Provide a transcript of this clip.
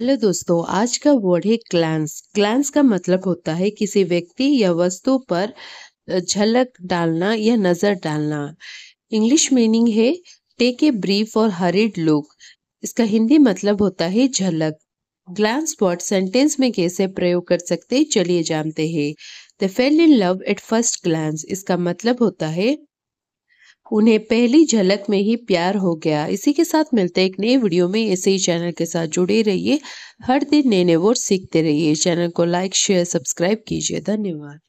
hello दोस्तों आज का वर्ड है क्लांस क्लांस का मतलब होता है किसी व्यक्ति या वस्तु पर झलक डालना या नजर डालना इंग्लिश मीनिंग है टेक ए ब्रीफ और हरिड लुक इसका हिंदी मतलब होता है झलक ग्लैंस वर्ड सेंटेंस में कैसे प्रयोग कर सकते चलिए जानते हैं the fell in love at first glance इसका मतलब होता है उन्हें पहली झलक में ही प्यार हो गया इसी के साथ मिलते एक नए वीडियो में ऐसे ही चैनल के साथ जुड़े रहिए हर दिन नए नए वो सीखते रहिए चैनल को लाइक शेयर सब्सक्राइब कीजिए धन्यवाद